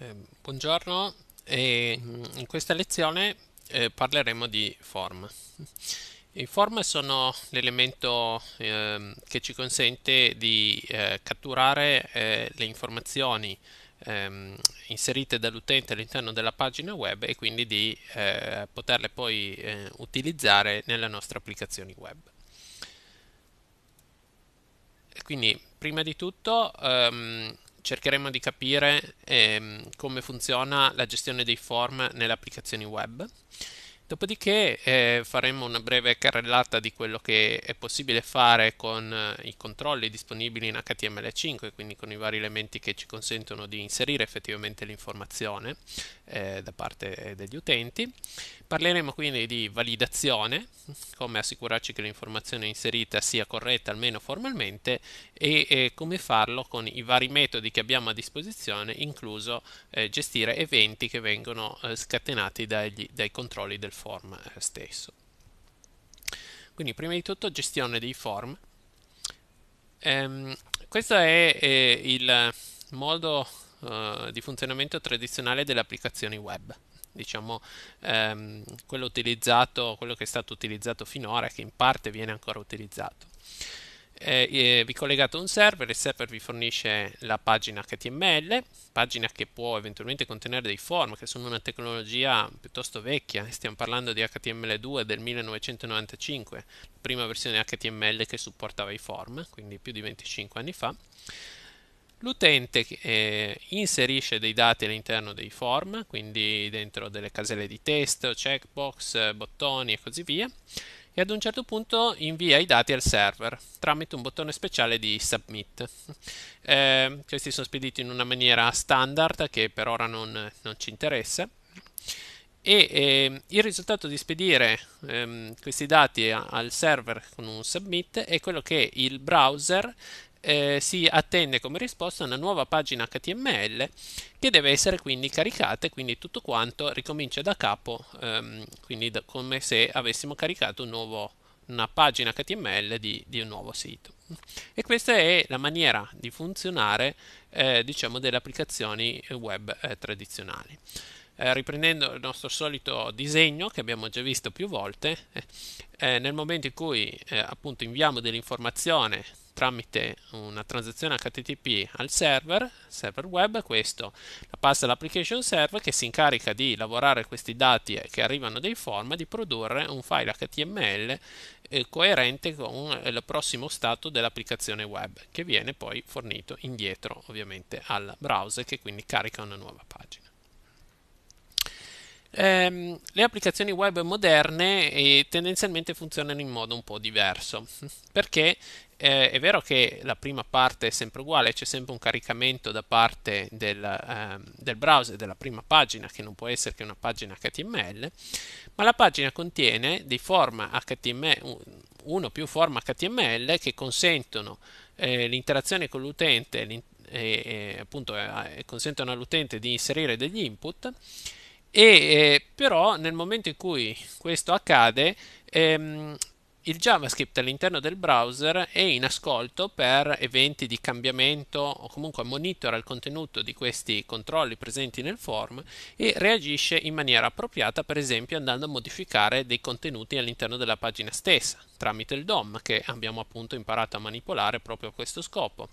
Eh, buongiorno, e ehm, in questa lezione eh, parleremo di form. I form sono l'elemento eh, che ci consente di eh, catturare eh, le informazioni ehm, inserite dall'utente all'interno della pagina web e quindi di eh, poterle poi utilizzare nelle nostre applicazioni web. Quindi prima di tutto ehm, cercheremo di capire ehm, come funziona la gestione dei form nelle applicazioni web Dopodiché eh, faremo una breve carrellata di quello che è possibile fare con eh, i controlli disponibili in HTML5, quindi con i vari elementi che ci consentono di inserire effettivamente l'informazione eh, da parte eh, degli utenti. Parleremo quindi di validazione, come assicurarci che l'informazione inserita sia corretta almeno formalmente e, e come farlo con i vari metodi che abbiamo a disposizione, incluso eh, gestire eventi che vengono eh, scatenati dagli, dai controlli del form eh, stesso. Quindi prima di tutto gestione dei form. Ehm, questo è, è il modo uh, di funzionamento tradizionale delle applicazioni web diciamo ehm, quello utilizzato quello che è stato utilizzato finora che in parte viene ancora utilizzato eh, eh, vi collegate a un server, il server vi fornisce la pagina HTML, pagina che può eventualmente contenere dei form che sono una tecnologia piuttosto vecchia, stiamo parlando di HTML2 del 1995, prima versione HTML che supportava i form, quindi più di 25 anni fa. L'utente eh, inserisce dei dati all'interno dei form, quindi dentro delle caselle di testo, checkbox, bottoni e così via e ad un certo punto invia i dati al server tramite un bottone speciale di submit. Eh, questi sono spediti in una maniera standard che per ora non, non ci interessa e eh, il risultato di spedire ehm, questi dati al server con un submit è quello che il browser eh, si attende come risposta una nuova pagina HTML che deve essere quindi caricata e quindi tutto quanto ricomincia da capo, ehm, quindi da, come se avessimo caricato un nuovo, una pagina HTML di, di, un nuovo sito. E questa è la maniera di funzionare eh, diciamo, delle applicazioni web eh, tradizionali eh, riprendendo il nostro solito disegno che abbiamo già visto più volte, eh, eh nel momento in cui eh, appunto inviamo dell'informazione tramite una transazione HTTP al server, server web, questo la passa all'application server che si incarica di lavorare questi dati che arrivano dai form e di produrre un file HTML eh, coerente con eh, il prossimo stato dell'applicazione web che viene poi fornito indietro ovviamente al browser che quindi carica una nuova pagina. Ehm, le applicazioni web moderne eh, tendenzialmente funzionano in modo un po' diverso, perché eh, è vero che la prima parte è sempre uguale, c'è sempre un caricamento da parte del, ehm, del, browser della prima pagina, che non può essere che una pagina HTML, ma la pagina contiene dei forma HTML, uno o più forma HTML che consentono eh, l'interazione con l'utente, e, e, eh, eh, appunto, eh, eh, consentono all'utente di inserire degli input e, eh, però nel momento in cui questo accade, ehm, il JavaScript all'interno del browser è in ascolto per eventi di cambiamento o comunque monitora il contenuto di questi controlli presenti nel form e reagisce in maniera appropriata, per esempio andando a modificare dei contenuti all'interno della pagina stessa tramite il DOM che abbiamo appunto imparato a manipolare proprio a questo scopo.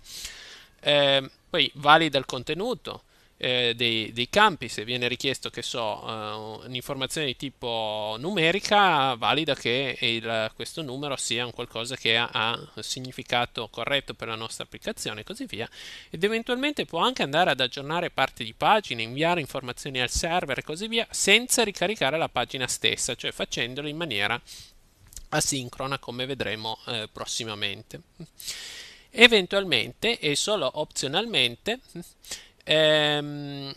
Eh, poi valida il contenuto, eh, dei, dei, campi, se viene richiesto che so, eh, un'informazione di tipo numerica, valida che il, questo numero sia un qualcosa che ha, ha, significato corretto per la nostra applicazione e così via, ed eventualmente può anche andare ad aggiornare parti di pagine, inviare informazioni al server e così via, senza ricaricare la pagina stessa, cioè facendolo in maniera asincrona come vedremo eh, prossimamente. Eventualmente e solo opzionalmente Um,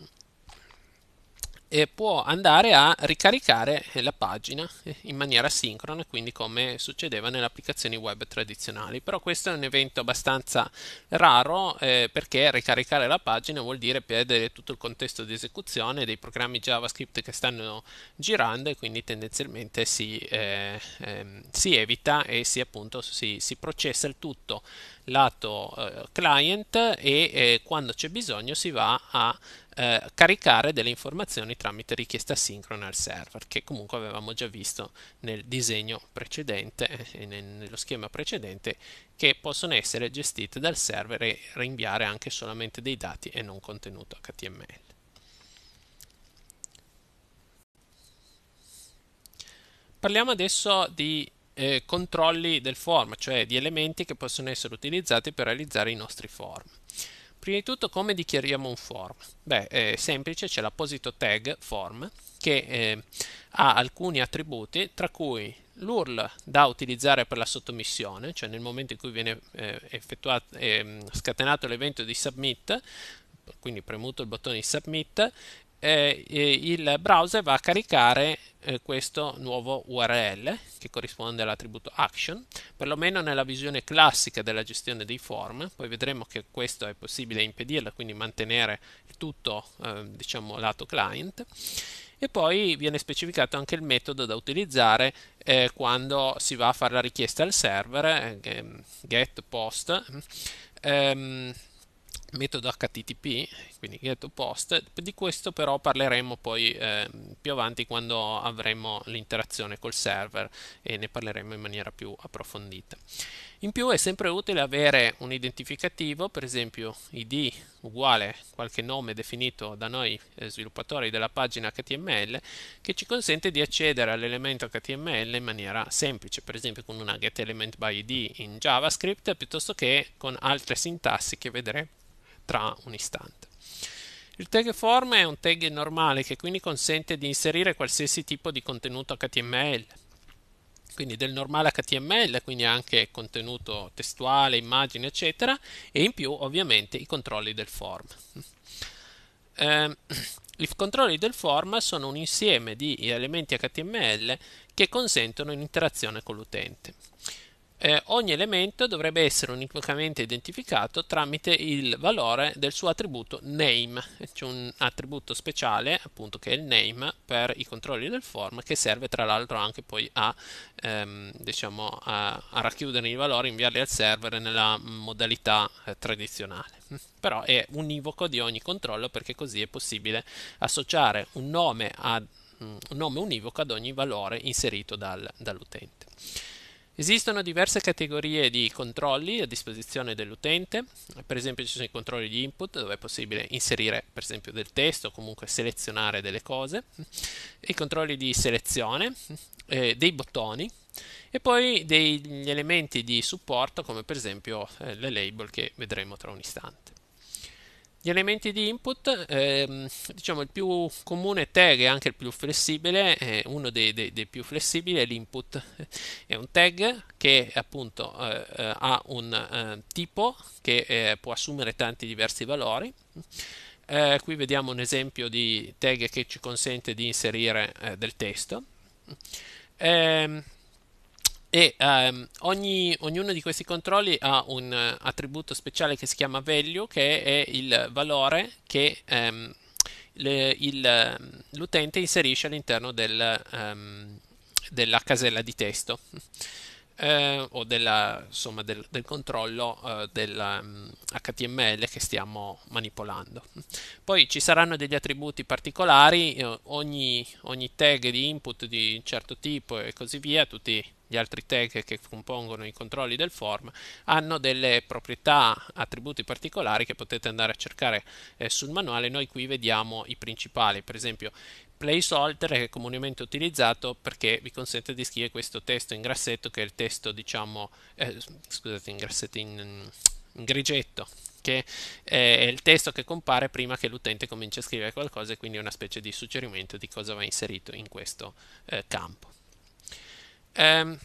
eh, può andare a ricaricare eh, la pagina eh, in maniera sincrona, quindi come succedeva nelle applicazioni web tradizionali. Però questo è un evento abbastanza raro eh, perché ricaricare la pagina vuol dire perdere tutto il contesto di esecuzione dei programmi JavaScript che stanno girando e quindi tendenzialmente si, eh, ehm, si evita e si, appunto, si, si, processa il tutto lato eh, client e quando c'è bisogno si va a eh, caricare delle informazioni tramite richiesta sincrona al server, che comunque avevamo già visto nel disegno precedente eh, e nello schema precedente, che possono essere gestite dal server e rinviare anche solamente dei dati e non contenuto HTML. Parliamo adesso di eh, controlli del form, cioè di elementi che possono essere utilizzati per realizzare i nostri form. Prima di tutto come dichiariamo un form? Beh, è semplice, c'è l'apposito tag form che eh, ha alcuni attributi tra cui l'URL da utilizzare per la sottomissione, cioè nel momento in cui viene eh, eh, scatenato l'evento di submit, quindi premuto il bottone di submit, eh, eh, il browser va a caricare eh, questo nuovo URL che corrisponde all'attributo action, perlomeno nella visione classica della gestione dei form, poi vedremo che questo è possibile impedirlo, quindi mantenere tutto eh, diciamo lato client e poi viene specificato anche il metodo da utilizzare eh, quando si va a fare la richiesta al server eh, get post ehm, metodo HTTP, quindi get post, di questo però parleremo poi eh, più avanti quando avremo l'interazione col server e ne parleremo in maniera più approfondita. In più è sempre utile avere un identificativo, per esempio id uguale qualche nome definito da noi eh, sviluppatori della pagina HTML che ci consente di accedere all'elemento HTML in maniera semplice, per esempio con una getElementById in JavaScript piuttosto che con altre sintassi che vedremo tra un istante. Il tag form è un tag normale che quindi consente di inserire qualsiasi tipo di contenuto HTML, quindi del normale HTML, quindi anche contenuto testuale, immagine, eccetera, e in più ovviamente i controlli del form. Eh, I controlli del form sono un insieme di elementi HTML che consentono un'interazione con l'utente eh, ogni elemento dovrebbe essere univocamente identificato tramite il valore del suo attributo name, c'è un attributo speciale appunto che è il name per i controlli del form che serve tra l'altro anche poi a, ehm, diciamo, a, a racchiudere i valori e inviarli al server nella modalità eh, tradizionale. Però è univoco di ogni controllo perché così è possibile associare un nome, a, mm, un nome univoco ad ogni valore inserito dal, dall'utente. Esistono diverse categorie di controlli a disposizione dell'utente, per esempio ci sono i controlli di input dove è possibile inserire per esempio del testo o comunque selezionare delle cose, i controlli di selezione, eh, dei bottoni e poi degli elementi di supporto come per esempio eh, le label che vedremo tra un istante. Gli elementi di input, ehm, diciamo il più comune tag e anche il più flessibile, eh, uno dei, dei, dei, più flessibili è l'input. È un tag che appunto eh, eh ha un eh, tipo che eh, può assumere tanti diversi valori. Eh, qui vediamo un esempio di tag che ci consente di inserire del testo. Ehm, e um, ogni, ognuno di questi controlli ha un uh, attributo speciale che si chiama value che è il valore che um, le, il, ehm, l'utente inserisce all'interno del, um, della casella di testo uh, o della, insomma, del, del, controllo uh, eh, dell'HTML che stiamo manipolando. Poi ci saranno degli attributi particolari, ogni, ogni tag di input di un certo tipo e così via, tutti gli altri tag che compongono i controlli del form, hanno delle proprietà, attributi particolari che potete andare a cercare eh, sul manuale. Noi qui vediamo i principali, per esempio placeholder è comunemente utilizzato perché vi consente di scrivere questo testo in grassetto che è il testo diciamo eh, scusate in grassetto in, in grigetto che è il testo che compare prima che l'utente cominci a scrivere qualcosa e quindi è una specie di suggerimento di cosa va inserito in questo eh, campo Ehm,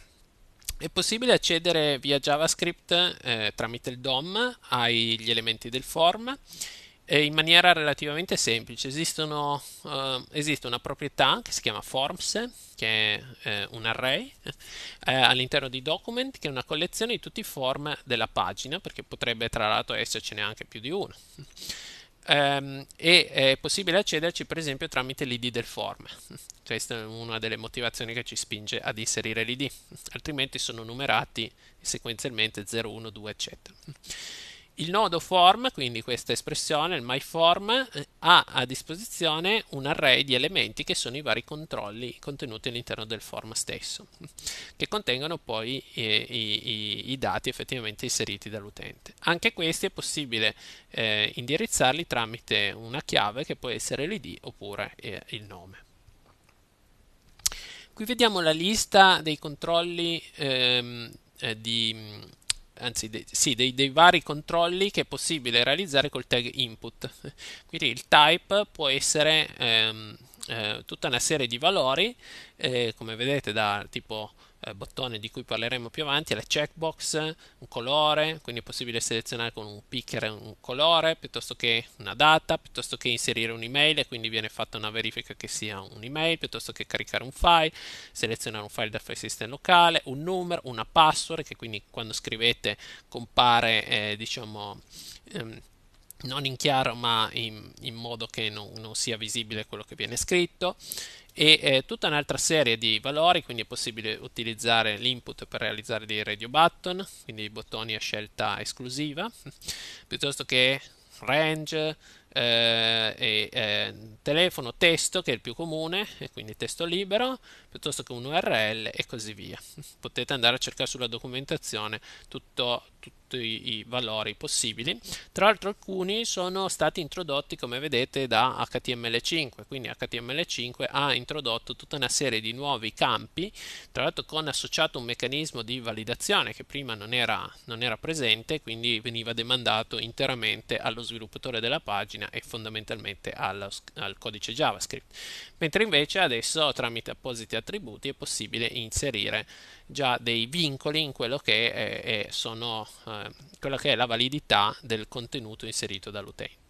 è possibile accedere via JavaScript eh, tramite il DOM agli elementi del form eh, in maniera relativamente semplice. Esistono, eh, esiste una proprietà che si chiama forms, che è eh, un array, eh, all'interno di document, che è una collezione di tutti i form della pagina, perché potrebbe tra l'altro essercene anche più di uno ehm, e è possibile accederci per esempio tramite l'ID del form. Questa è una delle motivazioni che ci spinge ad inserire l'ID, altrimenti sono numerati sequenzialmente 0, 1, 2, eccetera. Il nodo form, quindi questa espressione, il myForm, eh, ha a disposizione un array di elementi che sono i vari controlli contenuti all'interno del form stesso, che contengono poi eh, i, i, i dati effettivamente inseriti dall'utente. Anche questi è possibile eh, indirizzarli tramite una chiave che può essere l'id oppure eh, il nome. Qui vediamo la lista dei controlli ehm, eh, di anzi de, sì, dei, dei, vari controlli che è possibile realizzare col tag input. Quindi il type può essere ehm, eh, tutta una serie di valori, eh, come vedete da tipo eh, bottone di cui parleremo più avanti la checkbox, un colore, quindi è possibile selezionare con un picker un colore piuttosto che una data, piuttosto che inserire un'email e quindi viene fatta una verifica che sia un'email, piuttosto che caricare un file, selezionare un file da file system locale, un numero, una password che quindi quando scrivete compare eh, diciamo ehm, non in chiaro ma in, in modo che non, non, sia visibile quello che viene scritto e eh, tutta un'altra serie di valori, quindi è possibile utilizzare l'input per realizzare dei radio button, quindi i bottoni a scelta esclusiva, piuttosto che range, eh, e, eh, telefono testo che è il più comune, e quindi testo libero, piuttosto che un URL e così via. Potete andare a cercare sulla documentazione tutto, tutti i valori possibili. Tra l'altro alcuni sono stati introdotti come vedete da HTML5, quindi HTML5 ha introdotto tutta una serie di nuovi campi, tra l'altro con associato un meccanismo di validazione che prima non era, non era presente, quindi veniva demandato interamente allo sviluppatore della pagina e fondamentalmente allo, al codice JavaScript. Mentre invece adesso tramite appositi attributi è possibile inserire già dei vincoli in quello che è, è, sono, eh, quella che è la validità del contenuto inserito dall'utente.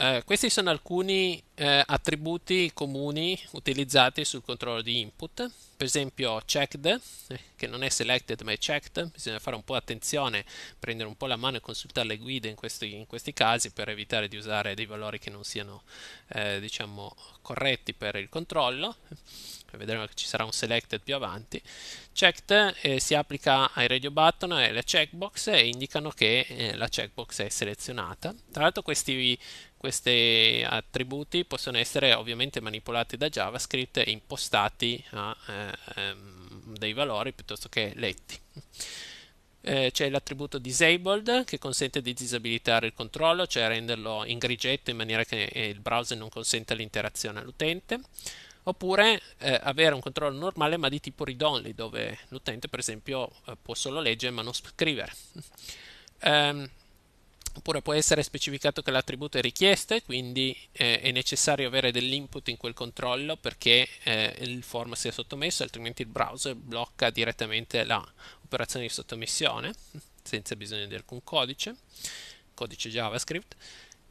Eh, questi sono alcuni eh, attributi comuni utilizzati sul controllo di input, per esempio checked, eh, che non è selected ma è checked, bisogna fare un po' attenzione, prendere un po' la mano e consultare le guide in questi, in questi casi per evitare di usare dei valori che non siano eh, diciamo, corretti per il controllo, vedremo che ci sarà un selected più avanti. Checked eh, si applica ai radio button e alle checkbox e indicano che la checkbox è selezionata. Tra l'altro questi questi attributi possono essere ovviamente manipolati da JavaScript e impostati a eh, ehm, dei valori piuttosto che letti. Eh, c'è l'attributo disabled che consente di disabilitare il controllo, cioè renderlo in grigetto in maniera che eh, il browser non consenta l'interazione all'utente oppure eh, avere un controllo normale ma di tipo read-only dove l'utente per esempio eh, può solo leggere ma non scrivere. Um, oppure può essere specificato che l'attributo è richiesto e quindi eh, è necessario avere dell'input in quel controllo perché eh, il form sia sottomesso, altrimenti il browser blocca direttamente l'operazione di sottomissione senza bisogno di alcun codice, codice JavaScript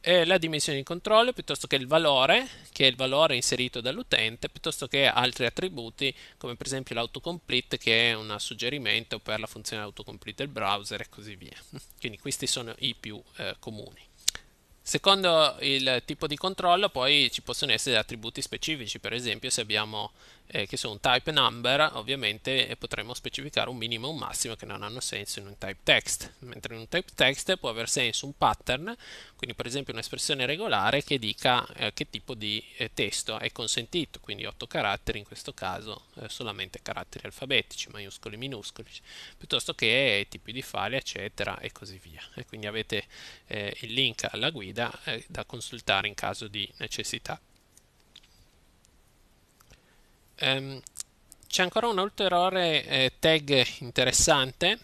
eh, la dimensione di controllo piuttosto che il valore, che è il valore inserito dall'utente, piuttosto che altri attributi come per esempio l'autocomplete che è un suggerimento per la funzione autocomplete del browser e così via. Quindi questi sono i più eh, comuni. Secondo il tipo di controllo poi ci possono essere attributi specifici, per esempio se abbiamo eh, che sono type number, ovviamente potremmo specificare un minimo e un massimo che non hanno senso in un type text, mentre in un type text può aver senso un pattern, quindi per esempio un'espressione regolare che dica eh, che tipo di eh, testo è consentito, quindi 8 caratteri in questo caso eh, solamente caratteri alfabetici, maiuscoli, e minuscoli, piuttosto che tipi di file, eccetera e così via. E quindi avete eh, il link alla guida eh, da consultare in caso di necessità ehm, c'è ancora un ulteriore eh, tag interessante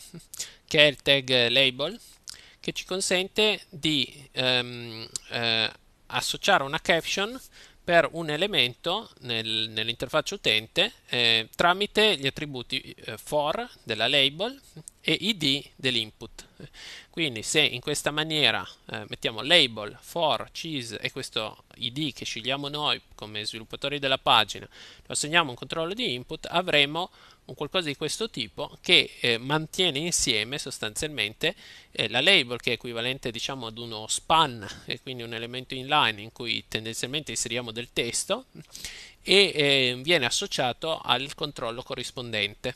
che è il tag label che ci consente di ehm, eh, associare una caption per un elemento nel, nell'interfaccia utente eh, tramite gli attributi eh, for della label e id dell'input. Quindi se in questa maniera eh, mettiamo label, for, cheese e questo id che scegliamo noi come sviluppatori della pagina, lo assegniamo un controllo di input, avremo un qualcosa di questo tipo che eh, mantiene insieme sostanzialmente eh, la label che è equivalente diciamo ad uno span e quindi un elemento inline in cui tendenzialmente inseriamo del testo e ehm, viene associato al controllo corrispondente.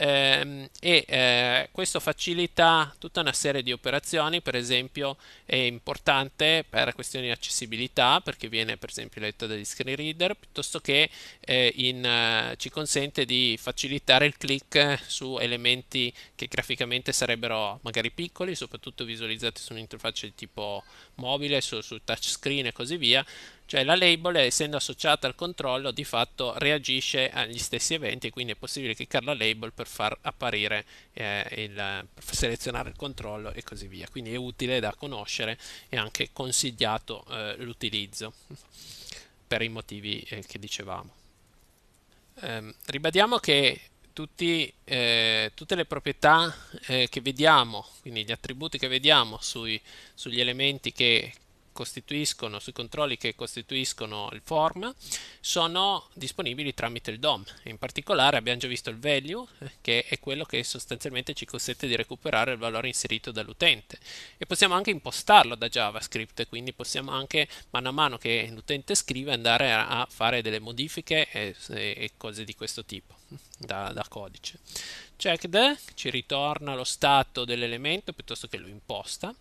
Ehm, e eh, questo facilita tutta una serie di operazioni, per esempio è importante per questioni di accessibilità perché viene per esempio letto dagli screen reader piuttosto che eh, in, eh, ci consente di facilitare il click su elementi che graficamente sarebbero magari piccoli, soprattutto visualizzati su un'interfaccia di tipo mobile, su, su touchscreen e così via, cioè la label, essendo associata al controllo, di fatto reagisce agli stessi eventi, quindi è possibile cliccare la label per far apparire, eh, il, per selezionare il controllo e così via. Quindi è utile da conoscere e anche consigliato eh, l'utilizzo per i motivi eh, che dicevamo. Ehm, ribadiamo che tutti, eh, tutte le proprietà eh, che vediamo, quindi gli attributi che vediamo sui, sugli elementi che, costituiscono, sui controlli che costituiscono il form sono disponibili tramite il DOM. In particolare abbiamo già visto il value, che è quello che sostanzialmente ci consente di recuperare il valore inserito dall'utente. E possiamo anche impostarlo da JavaScript, quindi possiamo anche mano a mano che l'utente scrive andare a fare delle modifiche e, e cose di questo tipo da, da codice checked ci ritorna lo stato dell'elemento piuttosto che lo imposta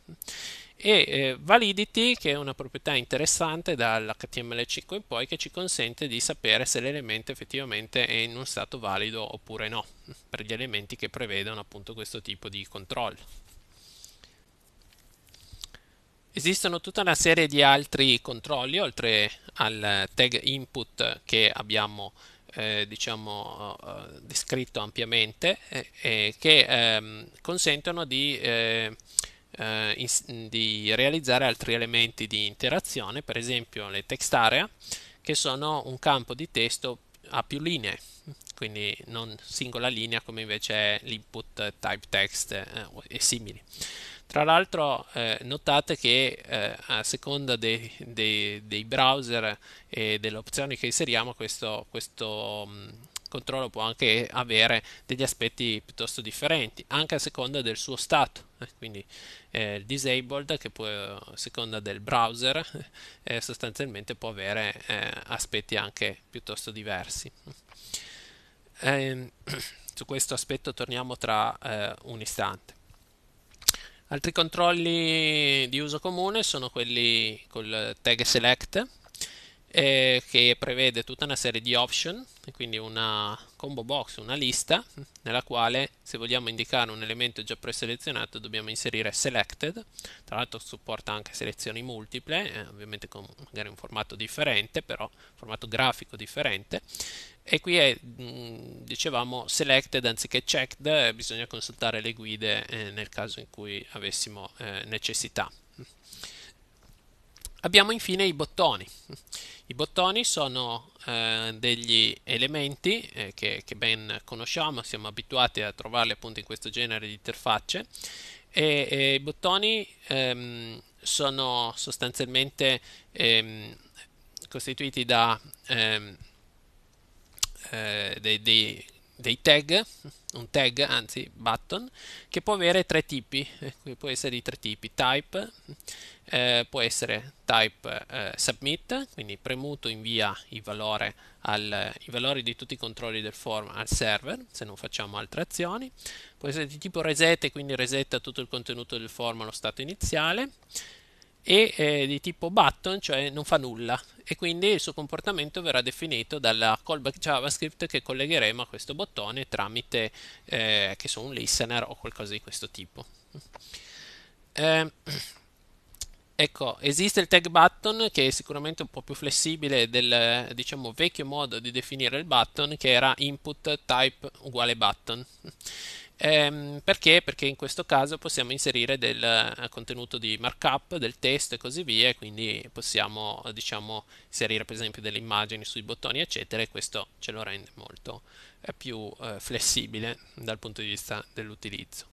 e eh, validity che è una proprietà interessante dall'HTML5 in poi che ci consente di sapere se l'elemento effettivamente è in uno stato valido oppure no per gli elementi che prevedono appunto questo tipo di controllo. Esistono tutta una serie di altri controlli oltre al tag input che abbiamo eh, diciamo, eh, descritto ampiamente eh, che ehm, consentono di eh, eh, in, di realizzare altri elementi di interazione, per esempio le text area, che sono un campo di testo a più linee, quindi non singola linea come invece è l'input type text eh, e simili. Tra l'altro eh, notate che eh, a seconda dei, dei, dei browser e delle opzioni che inseriamo questo, questo mh, mm, controllo può anche avere degli aspetti piuttosto differenti, anche a seconda del suo stato. Eh, quindi eh, il disabled, che può, a seconda del browser, eh, sostanzialmente può avere eh, aspetti anche piuttosto diversi. Ehm, su questo aspetto torniamo tra eh, un istante. Altri controlli di uso comune sono quelli col tag select, eh, che prevede tutta una serie di option, quindi una combo box, una lista, nella quale se vogliamo indicare un elemento già preselezionato dobbiamo inserire selected, tra l'altro supporta anche selezioni multiple, eh, ovviamente con magari un formato differente, però un formato grafico differente, e qui è, mh, mm, dicevamo, selected anziché checked, bisogna consultare le guide eh, nel caso in cui avessimo eh, necessità. Abbiamo infine i bottoni. I bottoni sono eh, degli elementi eh, che, che, ben conosciamo, siamo abituati a trovarli appunto in questo genere di interfacce e, e i bottoni ehm, sono sostanzialmente ehm, costituiti da ehm, eh, dei, dei dei tag, un tag, anzi button, che può avere tre tipi, eh, può essere di tre tipi, type, eh, può essere type eh, submit, quindi premuto invia il valore al, i valori di tutti i controlli del form al server, se non facciamo altre azioni, può essere di tipo reset, quindi resetta tutto il contenuto del form allo stato iniziale, e eh, di tipo button, cioè non fa nulla e quindi il suo comportamento verrà definito dalla callback JavaScript che collegheremo a questo bottone tramite eh, che so un listener o qualcosa di questo tipo. Eh, ecco, esiste il tag button che è sicuramente un po' più flessibile del diciamo, vecchio modo di definire il button che era input type uguale button Ehm, perché? Perché in questo caso possiamo inserire del eh, contenuto di markup, del testo e così via, quindi possiamo eh, diciamo, inserire per esempio delle immagini sui bottoni eccetera e questo ce lo rende molto eh, più eh, flessibile dal punto di vista dell'utilizzo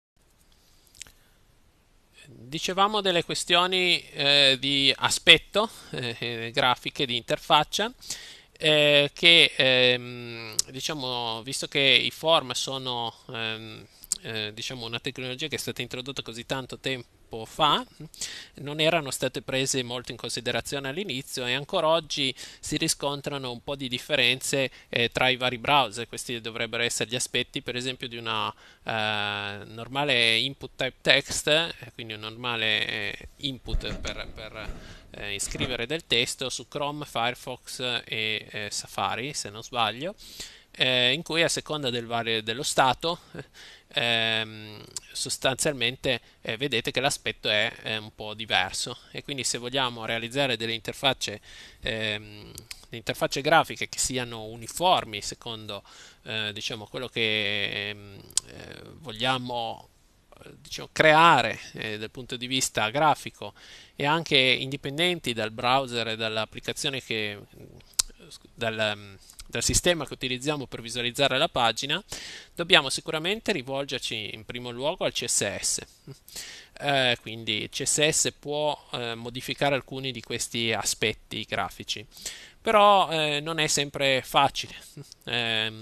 dicevamo delle questioni eh, di aspetto, eh, grafiche di interfaccia eh, che ehm, diciamo, visto che i form sono ehm, eh, diciamo una tecnologia che è stata introdotta così tanto tempo tempo fa, non erano state prese molto in considerazione all'inizio e ancora oggi si riscontrano un po' di differenze eh, tra i vari browser, questi dovrebbero essere gli aspetti per esempio di una eh, normale input type text, eh, quindi un normale eh, input per, per eh, scrivere del testo su Chrome, Firefox e eh, Safari, se non sbaglio, eh, in cui a seconda del vario, dello stato ehm, sostanzialmente eh, vedete che l'aspetto è, è, un po' diverso e quindi se vogliamo realizzare delle interfacce, ehm, interfacce grafiche che siano uniformi secondo eh, diciamo, quello che ehm, eh, vogliamo eh, diciamo, creare eh, dal punto di vista grafico e anche indipendenti dal browser e dall'applicazione che mm, dal, mm, dal sistema che utilizziamo per visualizzare la pagina, dobbiamo sicuramente rivolgerci in primo luogo al CSS. Eh, quindi CSS può eh, modificare alcuni di questi aspetti grafici, però eh, non è sempre facile. Eh,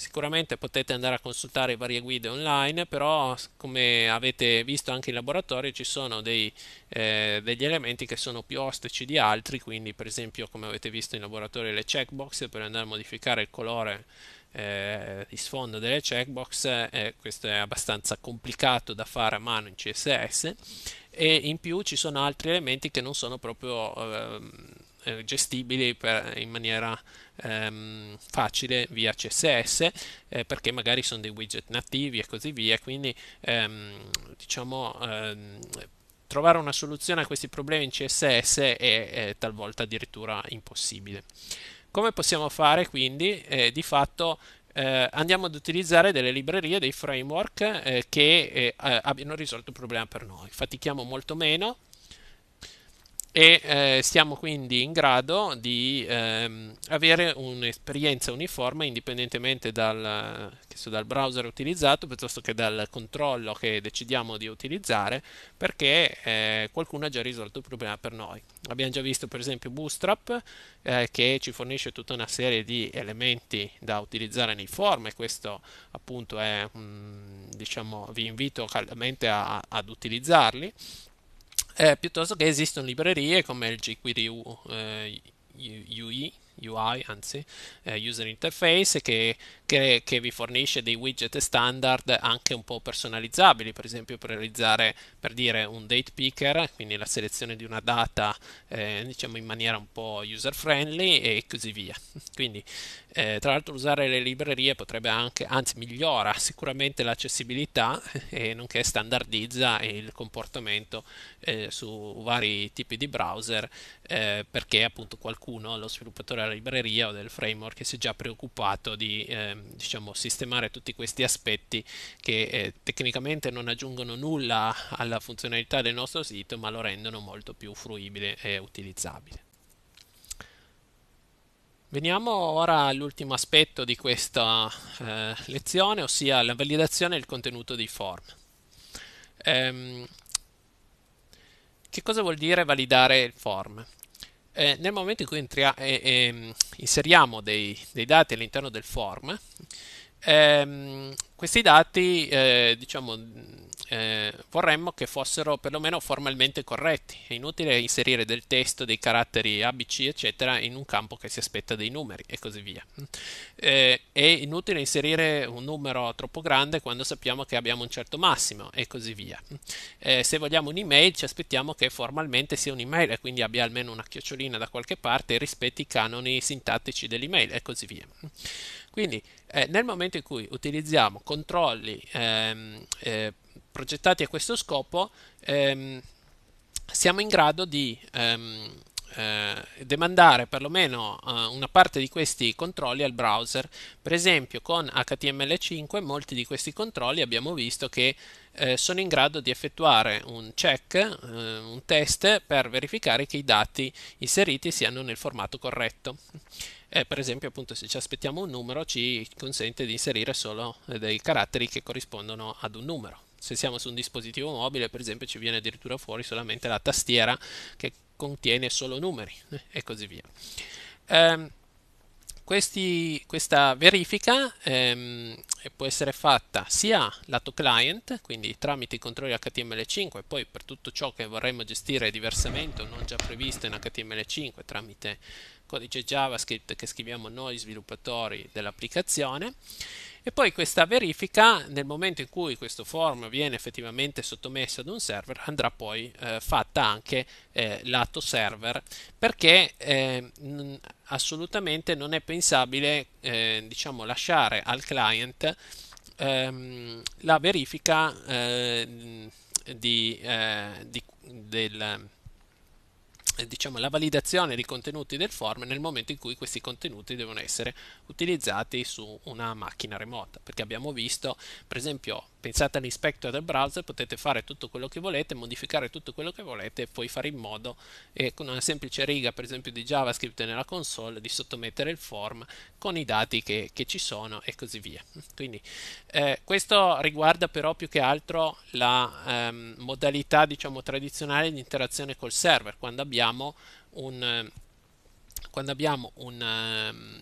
Sicuramente potete andare a consultare varie guide online, però come avete visto anche in laboratorio ci sono dei, eh, degli elementi che sono più ostici di altri, quindi per esempio come avete visto in laboratorio le checkbox per andare a modificare il colore eh, di sfondo delle checkbox, eh, questo è abbastanza complicato da fare a mano in CSS e in più ci sono altri elementi che non sono proprio ehm, eh, gestibili per, eh, in maniera ehm, facile via CSS eh, perché magari sono dei widget nativi e così via quindi ehm, diciamo ehm, trovare una soluzione a questi problemi in CSS è, è talvolta addirittura impossibile come possiamo fare quindi eh, di fatto eh, andiamo ad utilizzare delle librerie, dei framework eh, che eh, abbiano risolto il problema per noi. Fatichiamo molto meno, e eh, siamo quindi in grado di ehm, avere un'esperienza uniforme indipendentemente dal, so, dal, browser utilizzato piuttosto che dal controllo che decidiamo di utilizzare perché eh, qualcuno ha già risolto il problema per noi. Abbiamo già visto per esempio Bootstrap eh, che ci fornisce tutta una serie di elementi da utilizzare nei form e questo appunto è, mh, mm, diciamo, vi invito caldamente a, ad utilizzarli eh, piuttosto che esistono librerie come il jQuery UI eh, UI, anzi, eh, User Interface, che, che, che, vi fornisce dei widget standard anche un po' personalizzabili, per esempio per realizzare, per dire, un date picker, quindi la selezione di una data, eh, diciamo, in maniera un po' user friendly e così via. Quindi, eh, tra l'altro, usare le librerie potrebbe anche, anzi, migliora sicuramente l'accessibilità e nonché standardizza il comportamento eh, su vari tipi di browser eh, perché appunto qualcuno, lo sviluppatore della libreria o del framework, si è già preoccupato di eh, diciamo, sistemare tutti questi aspetti che eh, tecnicamente non aggiungono nulla alla funzionalità del nostro sito, ma lo rendono molto più fruibile e utilizzabile. Veniamo ora all'ultimo aspetto di questa eh, lezione, ossia la validazione del contenuto dei form. Ehm, che cosa vuol dire validare il form? eh, nel momento in cui entria, eh, ehm, inseriamo dei, dei, dati all'interno del form, ehm, questi dati eh, diciamo, eh, vorremmo che fossero perlomeno formalmente corretti. È inutile inserire del testo, dei caratteri ABC, eccetera, in un campo che si aspetta dei numeri e così via. Eh, è inutile inserire un numero troppo grande quando sappiamo che abbiamo un certo massimo e così via. Eh, se vogliamo un'email ci aspettiamo che formalmente sia un'email e quindi abbia almeno una chiocciolina da qualche parte e rispetti i canoni sintattici dell'email e così via. Quindi eh, nel momento in cui utilizziamo controlli ehm, eh, progettati a questo scopo, ehm, siamo in grado di ehm, eh, demandare perlomeno eh, una parte di questi controlli al browser. Per esempio con HTML5 molti di questi controlli abbiamo visto che eh, sono in grado di effettuare un check, eh, un test per verificare che i dati inseriti siano nel formato corretto. E eh, per esempio appunto se ci aspettiamo un numero ci consente di inserire solo eh, dei caratteri che corrispondono ad un numero se siamo su un dispositivo mobile per esempio ci viene addirittura fuori solamente la tastiera che contiene solo numeri eh, e così via. Ehm, questi, questa verifica ehm, può essere fatta sia lato client, quindi tramite i controlli HTML5 poi per tutto ciò che vorremmo gestire diversamente o non già previsto in HTML5 tramite codice JavaScript che scriviamo noi sviluppatori dell'applicazione e poi questa verifica nel momento in cui questo form viene effettivamente sottomesso ad un server andrà poi eh, fatta anche eh, lato server perché eh, assolutamente non è pensabile eh, diciamo lasciare al client ehm, la verifica eh, di, eh, di, del eh, diciamo, la validazione dei contenuti del form nel momento in cui questi contenuti devono essere utilizzati su una macchina remota perché abbiamo visto per esempio pensate all'inspector del browser, potete fare tutto quello che volete, modificare tutto quello che volete e poi fare in modo, eh, con una semplice riga per esempio di JavaScript nella console, di sottomettere il form con i dati che, che ci sono e così via. Quindi eh, questo riguarda però più che altro la ehm, modalità diciamo tradizionale di interazione col server, quando abbiamo un... Quando abbiamo un um,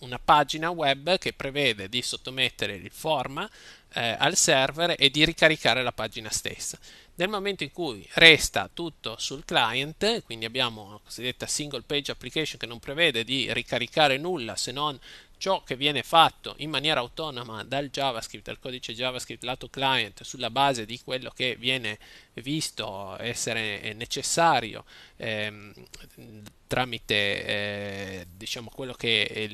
una pagina web che prevede di sottomettere il form eh, al server e di ricaricare la pagina stessa. Nel momento in cui resta tutto sul client, quindi abbiamo la cosiddetta single page application che non prevede di ricaricare nulla se non ciò che viene fatto in maniera autonoma dal JavaScript, dal codice JavaScript lato client, sulla base di quello che viene visto essere necessario ehm, tramite eh, diciamo quello che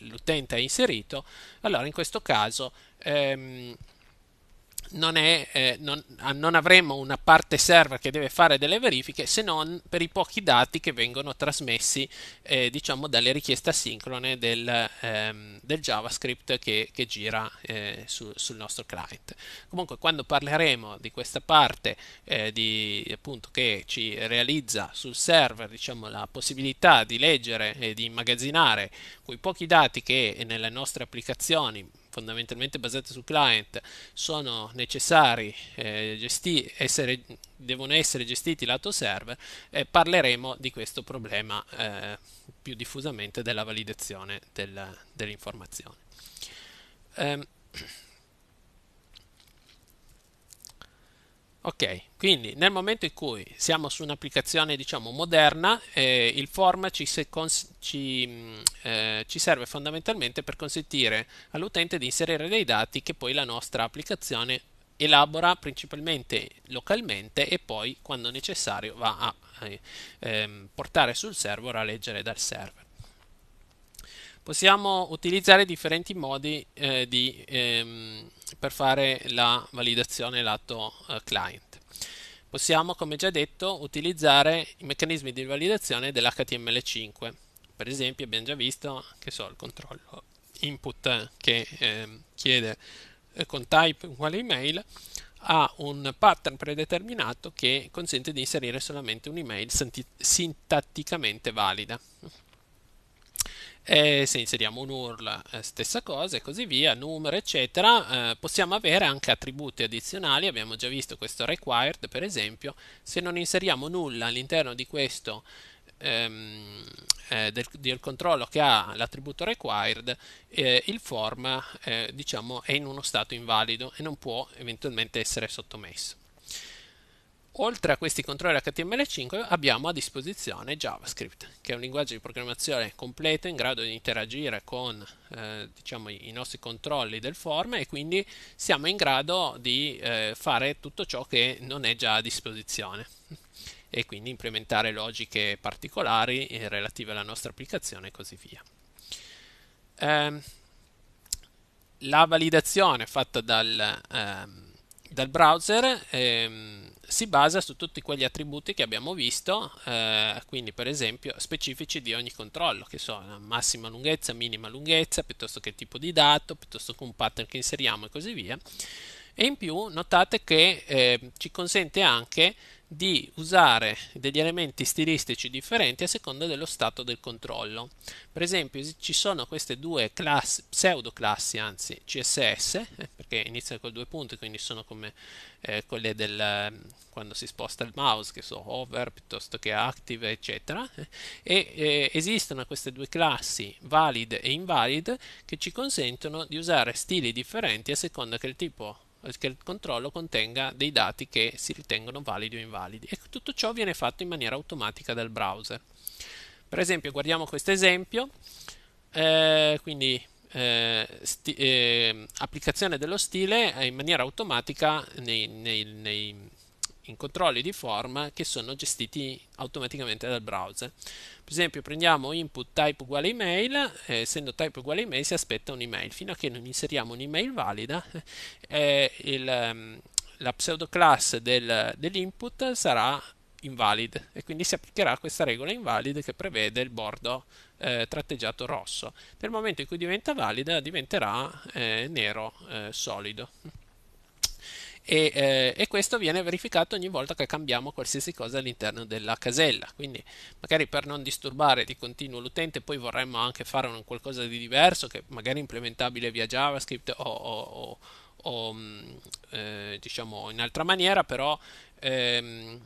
l'utente ha inserito, allora in questo caso ehm, non, è, eh, non, non, avremo una parte server che deve fare delle verifiche se non per i pochi dati che vengono trasmessi eh, diciamo dalle richieste asincrone del, ehm, del JavaScript che, che gira eh, su, sul nostro client. Comunque quando parleremo di questa parte eh, di, appunto, che ci realizza sul server diciamo, la possibilità di leggere e di immagazzinare quei pochi dati che nelle nostre applicazioni fondamentalmente basate su client sono necessari eh, gesti- essere, devono essere gestiti lato server e eh, parleremo di questo problema eh, più diffusamente della validazione del, dell'informazione. Um, Ok, quindi nel momento in cui siamo su un'applicazione diciamo moderna, eh, il form ci, cons, ci, mm, eh, ci, serve fondamentalmente per consentire all'utente di inserire dei dati che poi la nostra applicazione elabora principalmente localmente e poi quando necessario va a eh, ehm, portare sul server a leggere dal server. Possiamo utilizzare differenti modi eh, di ehm, per fare la validazione lato eh, client. Possiamo, come già detto, utilizzare i meccanismi di validazione dell'HTML5. Per esempio abbiamo già visto che so, il controllo input che ehm, eh, chiede con type uguale email ha un pattern predeterminato che consente di inserire solamente un'email sintatticamente valida eh, se inseriamo un URL eh, stessa cosa e così via, numero eccetera, eh, possiamo avere anche attributi addizionali, abbiamo già visto questo required per esempio, se non inseriamo nulla all'interno di questo ehm, eh, del, del, controllo che ha l'attributo required, eh, il form eh, diciamo è in uno stato invalido e non può eventualmente essere sottomesso oltre a questi controlli HTML5 abbiamo a disposizione JavaScript, che è un linguaggio di programmazione completo in grado di interagire con eh, diciamo, i nostri controlli del form e quindi siamo in grado di eh, fare tutto ciò che non è già a disposizione e quindi implementare logiche particolari eh, relative alla nostra applicazione e così via. Eh, la validazione fatta dal, ehm, dal browser ehm, si basa su tutti quegli attributi che abbiamo visto, eh, quindi per esempio specifici di ogni controllo, che sono massima lunghezza, minima lunghezza, piuttosto che tipo di dato, piuttosto che un pattern che inseriamo e così via. E in più notate che eh, ci consente anche di usare degli elementi stilistici differenti a seconda dello stato del controllo. Per esempio ci sono queste due classi, pseudoclassi, anzi CSS, eh, perché iniziano con due punti, quindi sono come eh, quelle del ehm, quando si sposta il mouse, che so, hover piuttosto che active, eccetera. Eh, e eh, esistono queste due classi, valid e invalid, che ci consentono di usare stili differenti a seconda che il tipo eh, che il controllo contenga dei dati che si ritengono validi o invalidi e ecco, tutto ciò viene fatto in maniera automatica dal browser. Per esempio, guardiamo questo esempio, eh, quindi eh, sti, eh, applicazione dello stile eh, in maniera automatica nei, nei, nei in controlli di forma che sono gestiti automaticamente dal browser. Per esempio prendiamo input type uguale email, eh, essendo type uguale email si aspetta un'email, fino a che non inseriamo un'email valida eh, il, ehm, la pseudoclass del, dell'input sarà invalid e quindi si applicherà questa regola invalid che prevede il bordo eh, tratteggiato rosso. Nel momento in cui diventa valida diventerà eh, nero eh, solido e, eh, e, questo viene verificato ogni volta che cambiamo qualsiasi cosa all'interno della casella quindi magari per non disturbare di continuo l'utente poi vorremmo anche fare un qualcosa di diverso che magari è implementabile via javascript o, o, o mm, eh, diciamo in altra maniera però ehm,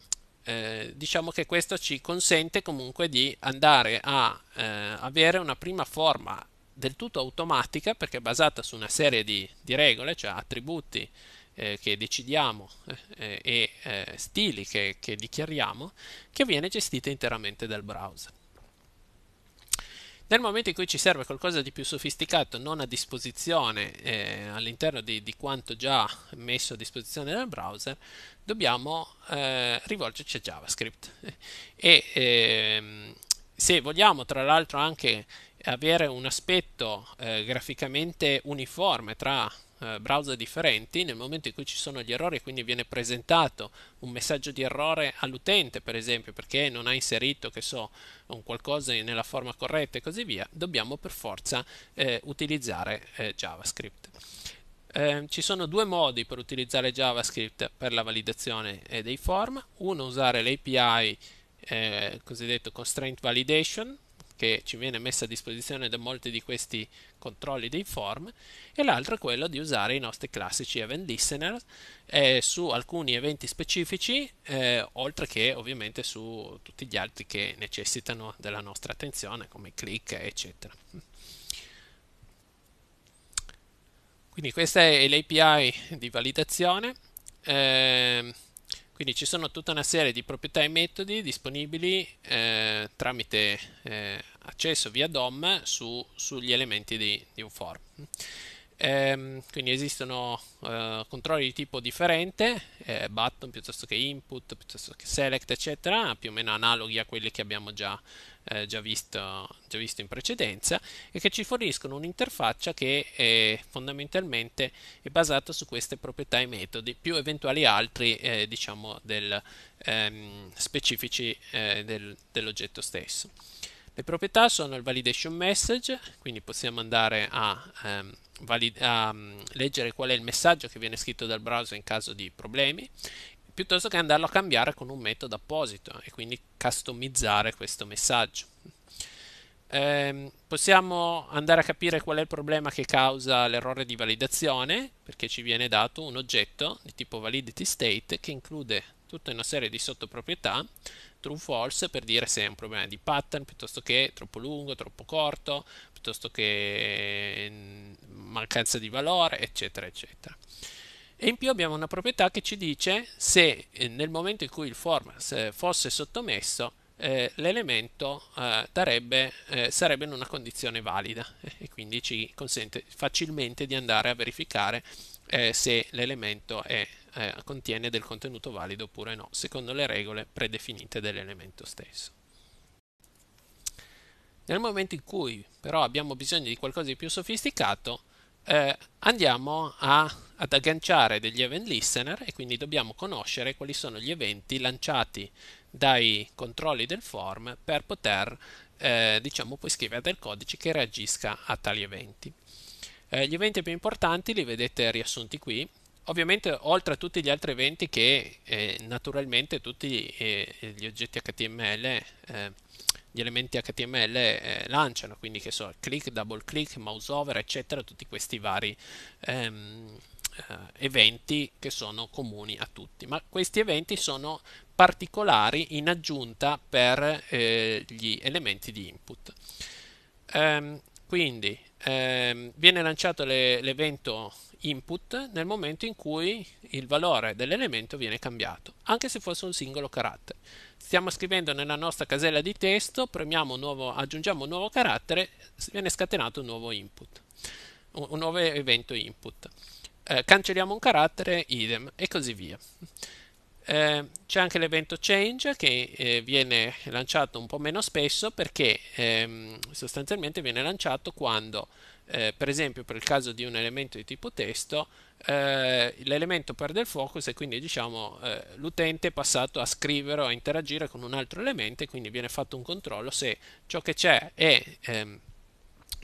eh, diciamo che questo ci consente comunque di andare a eh, avere una prima forma del tutto automatica perché è basata su una serie di, di regole cioè attributi eh, che decidiamo eh, eh, e eh, stili che, che dichiariamo che viene gestita interamente dal browser. Nel momento in cui ci serve qualcosa di più sofisticato non a disposizione eh, all'interno di, di, quanto già messo a disposizione dal browser, dobbiamo eh, rivolgerci a JavaScript. E eh, se vogliamo tra l'altro anche avere un aspetto eh, graficamente uniforme tra eh, browser differenti, nel momento in cui ci sono gli errori e quindi viene presentato un messaggio di errore all'utente, per esempio, perché non ha inserito, che so, un qualcosa nella forma corretta e così via, dobbiamo per forza eh, utilizzare eh, JavaScript. Eh, ci sono due modi per utilizzare JavaScript per la validazione eh, dei form. Uno usare l'API eh, cosiddetto constraint validation, che ci viene messa a disposizione da molti di questi controlli dei form e l'altro è quello di usare i nostri classici event listener eh, su alcuni eventi specifici eh, oltre che ovviamente su tutti gli altri che necessitano della nostra attenzione come click eccetera quindi questa è l'API di validazione eh, quindi ci sono tutta una serie di proprietà e metodi disponibili eh, tramite eh, accesso via DOM su, sugli elementi di, di un form. Ehm, quindi esistono eh, controlli di tipo differente, eh, button piuttosto che input, piuttosto che select, eccetera, più o meno analoghi a quelli che abbiamo già eh, già, visto, già, visto, in precedenza e che ci forniscono un'interfaccia che è fondamentalmente è basata su queste proprietà e metodi più eventuali altri eh, diciamo del, ehm, specifici eh, del, dell'oggetto stesso. Le proprietà sono il validation message, quindi possiamo andare a, ehm, valid- a mm, leggere qual è il messaggio che viene scritto dal browser in caso di problemi, piuttosto che andarlo a cambiare con un metodo apposito e quindi customizzare questo messaggio. Eh, possiamo andare a capire qual è il problema che causa l'errore di validazione, perché ci viene dato un oggetto di tipo validity state che include tutta una serie di sottoproprietà true false per dire se è un problema di pattern piuttosto che troppo lungo, troppo corto, piuttosto che mm, mancanza di valore, eccetera, eccetera e in più abbiamo una proprietà che ci dice se eh, nel momento in cui il form fosse sottomesso eh, l'elemento eh, darebbe, eh, sarebbe in una condizione valida e quindi ci consente facilmente di andare a verificare eh, se l'elemento eh, contiene del contenuto valido oppure no, secondo le regole predefinite dell'elemento stesso. Nel momento in cui però abbiamo bisogno di qualcosa di più sofisticato, eh, andiamo a, ad agganciare degli event listener e quindi dobbiamo conoscere quali sono gli eventi lanciati dai controlli del form per poter eh, diciamo poi scrivere del codice che reagisca a tali eventi. Eh, gli eventi più importanti li vedete riassunti qui. Ovviamente oltre a tutti gli altri eventi che eh, naturalmente tutti eh, gli oggetti HTML eh, gli elementi HTML eh, lanciano, quindi che so, click, double click, mouse over, eccetera, tutti questi vari ehm, eh, eventi che sono comuni a tutti, ma questi eventi sono particolari in aggiunta per eh, gli elementi di input. Ehm, quindi ehm, viene lanciato l'evento input nel momento in cui il valore dell'elemento viene cambiato, anche se fosse un singolo carattere. Stiamo scrivendo nella nostra casella di testo, nuovo, aggiungiamo un nuovo carattere, viene scatenato un nuovo input, un, nuovo evento input. Eh, cancelliamo un carattere, idem, e così via. Eh, c'è anche l'evento change che eh, viene lanciato un po' meno spesso perché ehm, sostanzialmente viene lanciato quando eh, per esempio per il caso di un elemento di tipo testo, eh, l'elemento perde il focus e quindi diciamo eh, l'utente è passato a scrivere o a interagire con un altro elemento e quindi viene fatto un controllo se ciò che c'è è... Ehm,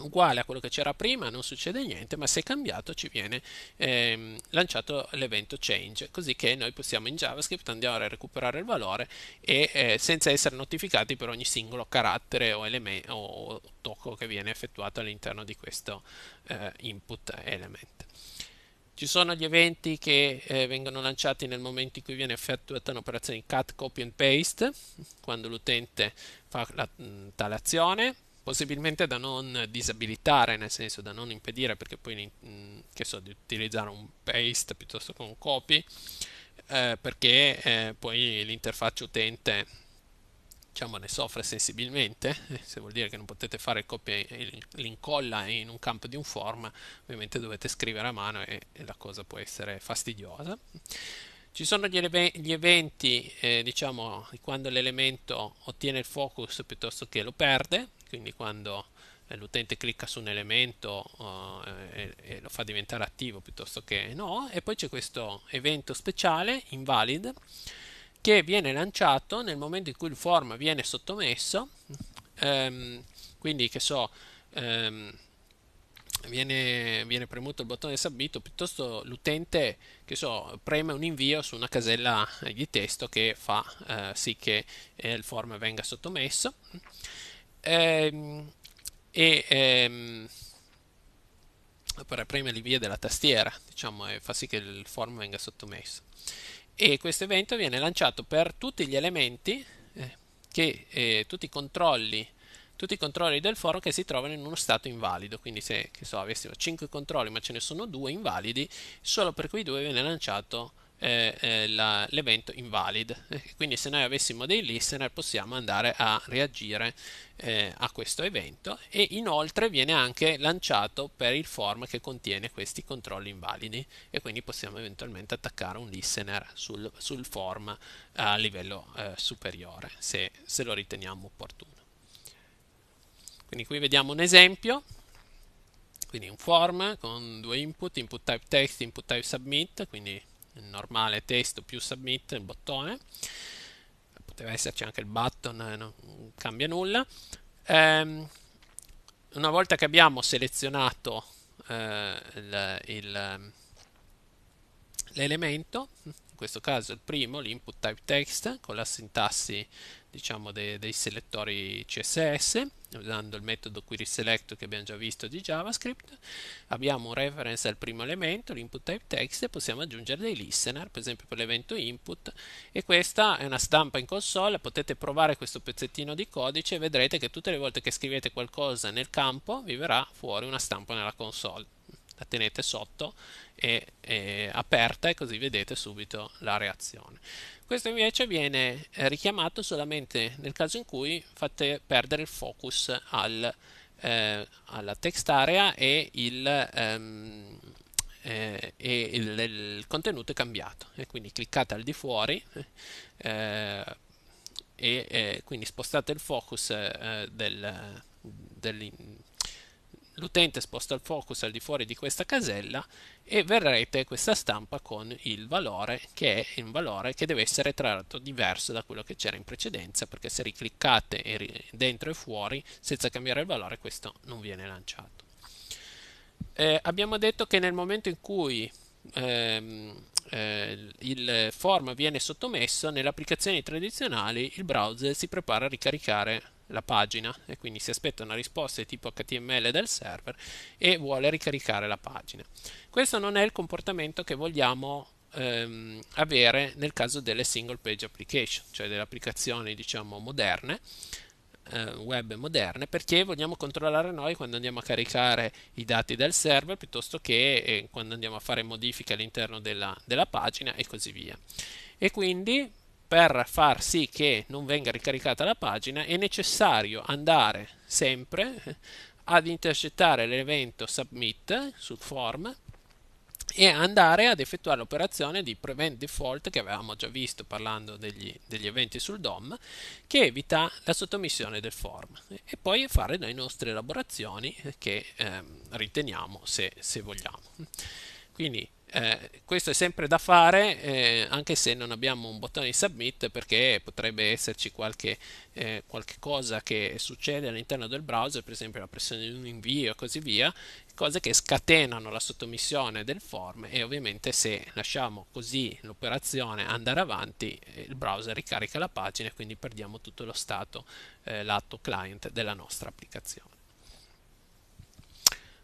uguale a quello che c'era prima, non succede niente, ma se cambiato ci viene ehm, lanciato l'evento change, così che noi possiamo in JavaScript andare a recuperare il valore e eh, senza essere notificati per ogni singolo carattere o, elemento o tocco che viene effettuato all'interno di questo eh, input element. Ci sono gli eventi che eh, vengono lanciati nel momento in cui viene effettuata un'operazione di cut, copy and paste, quando l'utente fa la, mm, tale azione possibilmente da non disabilitare, nel senso da non impedire, perché poi che so, di utilizzare un paste piuttosto che un copy, eh, perché eh, poi l'interfaccia utente diciamo, ne soffre sensibilmente, eh, se vuol dire che non potete fare copia eh, l'incolla in un campo di un form, ovviamente dovete scrivere a mano e, e la cosa può essere fastidiosa. Ci sono gli, gli eventi, eh, diciamo, quando l'elemento ottiene il focus piuttosto che lo perde, quindi quando eh, l'utente clicca su un elemento uh, e, e, lo fa diventare attivo piuttosto che no e poi c'è questo evento speciale invalid che viene lanciato nel momento in cui il form viene sottomesso um, quindi che so um, Viene, viene, premuto il bottone subito piuttosto l'utente che so preme un invio su una casella di testo che fa eh, sì che eh, il form venga sottomesso Ehm, e ehm, per premere il via della tastiera, diciamo, e fa sì che il form venga sottomesso. E questo evento viene lanciato per tutti gli elementi, eh, che, eh, tutti, i tutti i controlli del form che si trovano in uno stato invalido. Quindi se che so, avessimo 5 controlli ma ce ne sono 2 invalidi, solo per quei due viene lanciato eh, eh, la, l'evento invalid. Eh, quindi se noi avessimo dei listener possiamo andare a reagire eh, a questo evento e inoltre viene anche lanciato per il form che contiene questi controlli invalidi e quindi possiamo eventualmente attaccare un listener sul, sul form a livello eh, superiore se, se lo riteniamo opportuno. Quindi qui vediamo un esempio quindi un form con due input, input type text, input type submit, quindi normale testo più submit, il bottone, poteva esserci anche il button, eh, non cambia nulla. Ehm, una volta che abbiamo selezionato eh, il, il, l'elemento, in questo caso il primo, l'input type text, con la sintassi diciamo, de, dei selettori CSS usando il metodo query select che abbiamo già visto di JavaScript abbiamo un reference al primo elemento l'input type text e possiamo aggiungere dei listener per esempio per l'evento input e questa è una stampa in console potete provare questo pezzettino di codice e vedrete che tutte le volte che scrivete qualcosa nel campo vi verrà fuori una stampa nella console la tenete sotto e, e aperta e così vedete subito la reazione. Questo invece viene eh, richiamato solamente nel caso in cui fate perdere il focus al, eh, alla text area e il, ehm, eh, e il, il, contenuto è cambiato. E quindi cliccate al di fuori. Eh, e eh, quindi spostate il focus eh, del, del L'utente sposta il focus al di fuori di questa casella e verrete questa stampa con il valore che è un valore che deve essere tra l'altro diverso da quello che c'era in precedenza perché se ricliccate dentro e fuori senza cambiare il valore questo non viene lanciato. Eh, abbiamo detto che nel momento in cui ehm, eh, il form viene sottomesso, nelle applicazioni tradizionali il browser si prepara a ricaricare la pagina e quindi si aspetta una risposta di tipo HTML dal server e vuole ricaricare la pagina. Questo non è il comportamento che vogliamo ehm, avere nel caso delle single page application, cioè delle applicazioni diciamo moderne eh, web moderne perché vogliamo controllare noi quando andiamo a caricare i dati dal server piuttosto che eh, quando andiamo a fare modifiche all'interno della, della pagina e così via. E quindi per far sì che non venga ricaricata la pagina è necessario andare sempre ad intercettare l'evento submit sul form e andare ad effettuare l'operazione di prevent default che avevamo già visto parlando degli, degli, eventi sul DOM che evita la sottomissione del form e poi fare le nostre elaborazioni che ehm, riteniamo se, se vogliamo. Quindi eh, questo è sempre da fare eh, anche se non abbiamo un bottone di submit perché potrebbe esserci qualche, eh, qualche, cosa che succede all'interno del browser, per esempio la pressione di un invio e così via, cose che scatenano la sottomissione del form e ovviamente se lasciamo così l'operazione andare avanti eh, il browser ricarica la pagina e quindi perdiamo tutto lo stato eh, lato client della nostra applicazione.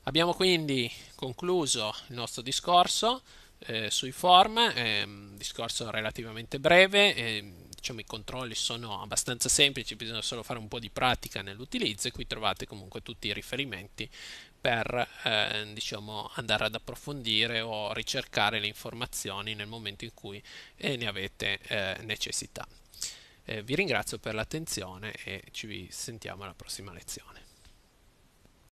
Abbiamo quindi concluso il nostro discorso eh, sui form, eh, discorso relativamente breve, eh, diciamo i controlli sono abbastanza semplici, bisogna solo fare un po' di pratica nell'utilizzo e qui trovate comunque tutti i riferimenti per eh, diciamo, andare ad approfondire o ricercare le informazioni nel momento in cui eh, ne avete eh, necessità. Eh, vi ringrazio per l'attenzione e ci sentiamo alla prossima lezione.